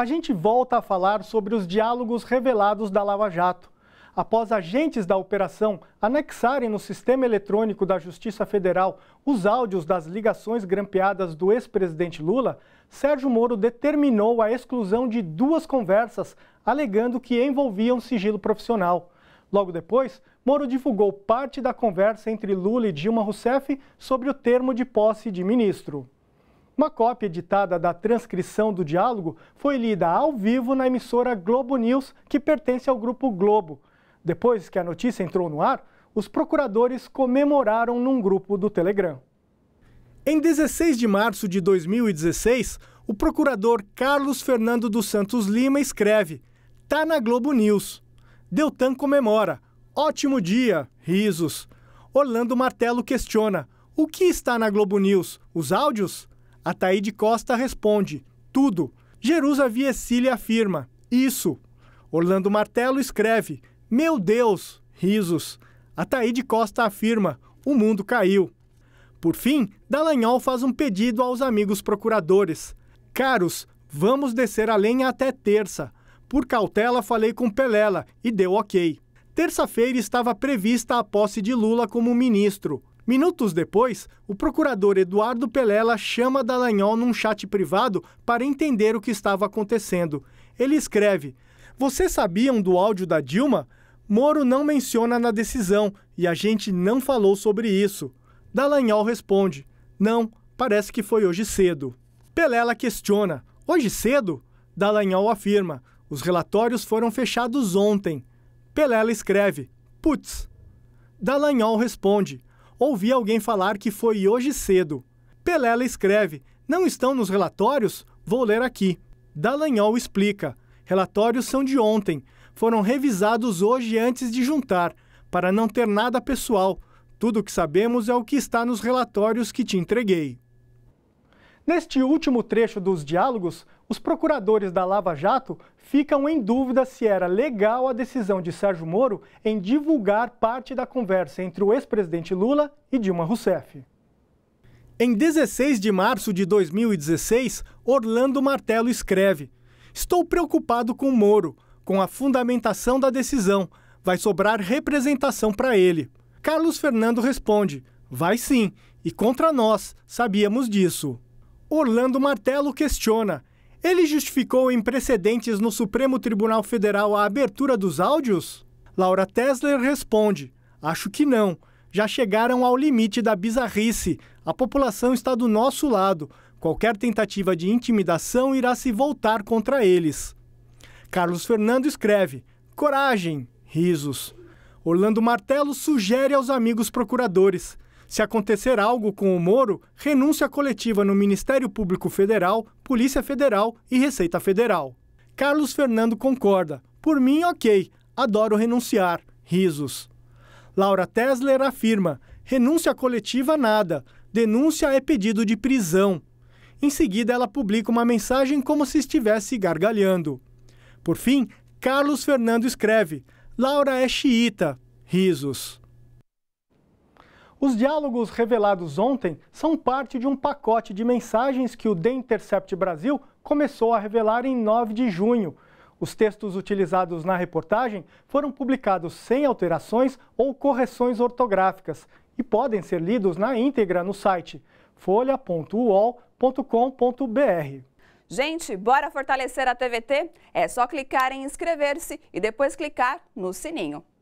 a gente volta a falar sobre os diálogos revelados da Lava Jato. Após agentes da operação anexarem no sistema eletrônico da Justiça Federal os áudios das ligações grampeadas do ex-presidente Lula, Sérgio Moro determinou a exclusão de duas conversas, alegando que envolviam sigilo profissional. Logo depois, Moro divulgou parte da conversa entre Lula e Dilma Rousseff sobre o termo de posse de ministro. Uma cópia editada da transcrição do diálogo foi lida ao vivo na emissora Globo News, que pertence ao Grupo Globo. Depois que a notícia entrou no ar, os procuradores comemoraram num grupo do Telegram. Em 16 de março de 2016, o procurador Carlos Fernando dos Santos Lima escreve: Tá na Globo News. Deltan comemora. Ótimo dia! Risos. Orlando Martelo questiona: O que está na Globo News? Os áudios? Ataíde Costa responde: tudo. Jerusa Viesile afirma: isso. Orlando Martelo escreve: meu Deus, risos. Ataíde Costa afirma: o mundo caiu. Por fim, Dallagnol faz um pedido aos amigos procuradores: caros, vamos descer a lenha até terça. Por cautela, falei com Pelela e deu ok. Terça-feira estava prevista a posse de Lula como ministro. Minutos depois, o procurador Eduardo Pelela chama Dallagnol num chat privado para entender o que estava acontecendo. Ele escreve: Vocês sabiam do áudio da Dilma? Moro não menciona na decisão e a gente não falou sobre isso. Dallagnol responde: Não, parece que foi hoje cedo. Pelela questiona: Hoje cedo? Dallagnol afirma: Os relatórios foram fechados ontem. Pelela escreve: Putz. Dallagnol responde: ouvi alguém falar que foi hoje cedo. Pelela escreve: Não estão nos relatórios? Vou ler aqui. Dallagnol explica: Relatórios são de ontem. Foram revisados hoje antes de juntar, para não ter nada pessoal. Tudo o que sabemos é o que está nos relatórios que te entreguei. Neste último trecho dos diálogos, os procuradores da Lava Jato ficam em dúvida se era legal a decisão de Sérgio Moro em divulgar parte da conversa entre o ex-presidente Lula e Dilma Rousseff. Em 16 de março de 2016, Orlando Martelo escreve: Estou preocupado com Moro, com a fundamentação da decisão. Vai sobrar representação para ele. Carlos Fernando responde: Vai sim, e contra nós, sabíamos disso. Orlando Martelo questiona. Ele justificou em precedentes no Supremo Tribunal Federal a abertura dos áudios? Laura Tesler responde: Acho que não. Já chegaram ao limite da bizarrice. A população está do nosso lado. Qualquer tentativa de intimidação irá se voltar contra eles. Carlos Fernando escreve: Coragem, risos. Orlando Martelo sugere aos amigos procuradores se acontecer algo com o Moro, renúncia coletiva no Ministério Público Federal, Polícia Federal e Receita Federal. Carlos Fernando concorda. Por mim, ok. Adoro renunciar. Risos. Laura Tesler afirma: renúncia coletiva nada. Denúncia é pedido de prisão. Em seguida, ela publica uma mensagem como se estivesse gargalhando. Por fim, Carlos Fernando escreve: Laura é xiita. Risos. Os diálogos revelados ontem são parte de um pacote de mensagens que o The Intercept Brasil começou a revelar em 9 de junho. Os textos utilizados na reportagem foram publicados sem alterações ou correções ortográficas e podem ser lidos na íntegra no site folha.uol.com.br. Gente, bora fortalecer a TVT? É só clicar em inscrever-se e depois clicar no sininho.